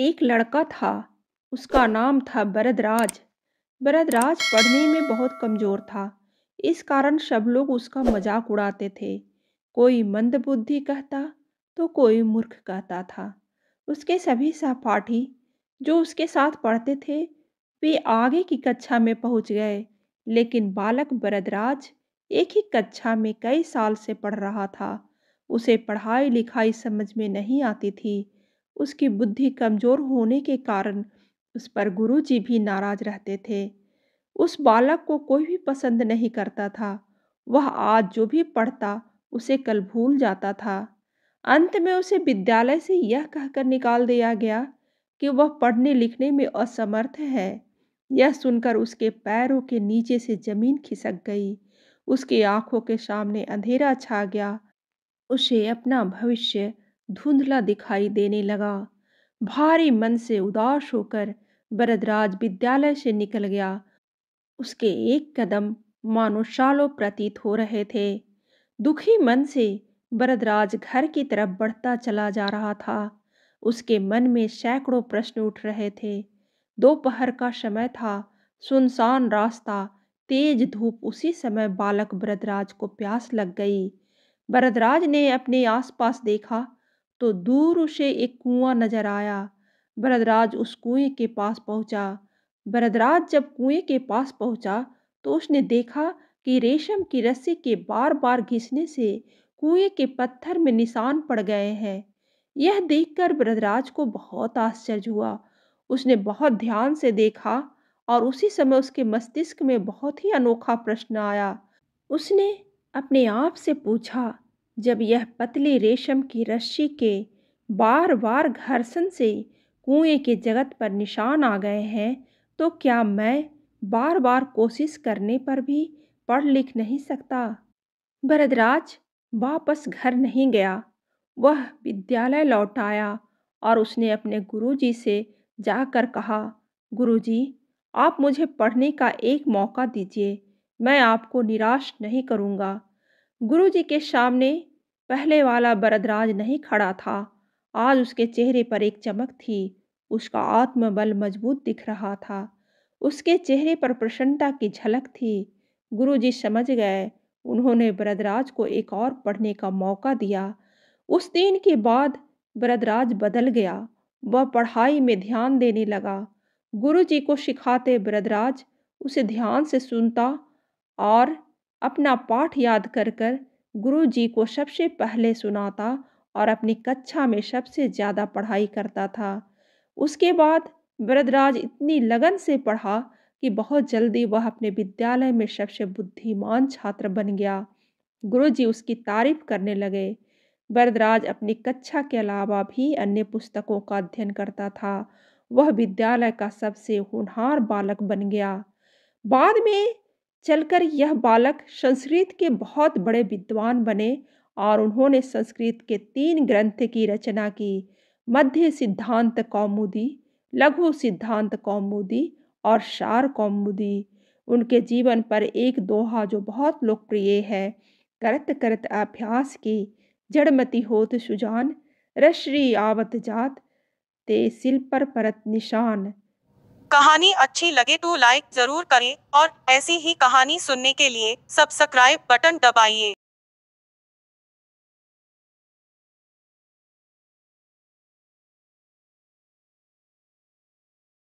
एक लड़का था उसका नाम था बरदराज बरदराज पढ़ने में बहुत कमज़ोर था इस कारण सब लोग उसका मजाक उड़ाते थे कोई मंदबुद्धि कहता तो कोई मूर्ख कहता था उसके सभी सहपाठी जो उसके साथ पढ़ते थे वे आगे की कक्षा में पहुंच गए लेकिन बालक बरदराज एक ही कक्षा में कई साल से पढ़ रहा था उसे पढ़ाई लिखाई समझ में नहीं आती थी उसकी बुद्धि कमज़ोर होने के कारण उस पर गुरु जी भी नाराज़ रहते थे उस बालक को कोई भी पसंद नहीं करता था वह आज जो भी पढ़ता उसे कल भूल जाता था अंत में उसे विद्यालय से यह कहकर निकाल दिया गया कि वह पढ़ने लिखने में असमर्थ है यह सुनकर उसके पैरों के नीचे से जमीन खिसक गई उसके आंखों के सामने अंधेरा छा गया उसे अपना भविष्य धुंधला दिखाई देने लगा भारी मन से उदास होकर बरदराज विद्यालय से निकल गया उसके एक कदम मानो शालो प्रतीत हो रहे थे दुखी मन से बरदराज घर की तरफ बढ़ता चला जा रहा था उसके मन में सैकड़ों प्रश्न उठ रहे थे दोपहर का समय था सुनसान रास्ता तेज धूप उसी समय बालक बरदराज को प्यास लग गई बरदराज ने अपने आसपास देखा तो दूर उसे एक कुआं नजर आया बरदराज उस कुएं के पास पहुंचा बरदराज जब कुएं के पास पहुंचा तो उसने देखा कि रेशम की रस्सी के बार बार घिसने से कुएं के पत्थर में निशान पड़ गए हैं यह देखकर बरदराज को बहुत आश्चर्य हुआ उसने बहुत ध्यान से देखा और उसी समय उसके मस्तिष्क में बहुत ही अनोखा प्रश्न आया उसने अपने आप से पूछा जब यह पतली रेशम की रस्सी के बार बार घर्षण से कुएं के जगत पर निशान आ गए हैं तो क्या मैं बार बार कोशिश करने पर भी पढ़ लिख नहीं सकता भरदराज वापस घर नहीं गया वह विद्यालय लौट आया और उसने अपने गुरुजी से जाकर कहा गुरुजी आप मुझे पढ़ने का एक मौका दीजिए मैं आपको निराश नहीं करूँगा गुरु जी के सामने पहले वाला बरदराज नहीं खड़ा था आज उसके चेहरे पर एक चमक थी उसका आत्मबल मजबूत दिख रहा था उसके चेहरे पर प्रसन्नता की झलक थी गुरु जी समझ गए उन्होंने बरदराज को एक और पढ़ने का मौका दिया उस दिन के बाद बरदराज बदल गया वह पढ़ाई में ध्यान देने लगा गुरु जी को सिखाते बरदराज उसे ध्यान से सुनता और अपना पाठ याद कर कर गुरु जी को सबसे पहले सुनाता और अपनी कक्षा में सबसे ज़्यादा पढ़ाई करता था उसके बाद वरदराज इतनी लगन से पढ़ा कि बहुत जल्दी वह अपने विद्यालय में सबसे बुद्धिमान छात्र बन गया गुरु जी उसकी तारीफ करने लगे वरदराज अपनी कक्षा के अलावा भी अन्य पुस्तकों का अध्ययन करता था वह विद्यालय का सबसे होनहार बालक बन गया बाद में चलकर यह बालक संस्कृत के बहुत बड़े विद्वान बने और उन्होंने संस्कृत के तीन ग्रंथ की रचना की मध्य सिद्धांत कौमुदी लघु सिद्धांत कौमुदी और शार कौमुदी उनके जीवन पर एक दोहा जो बहुत लोकप्रिय है करत करत अभ्यास की जड़मती होत सुजान रश्री आवत जात ते सिल पर परत निशान कहानी अच्छी लगे तो लाइक जरूर करें और ऐसी ही कहानी सुनने के लिए सब्सक्राइब बटन दबाइए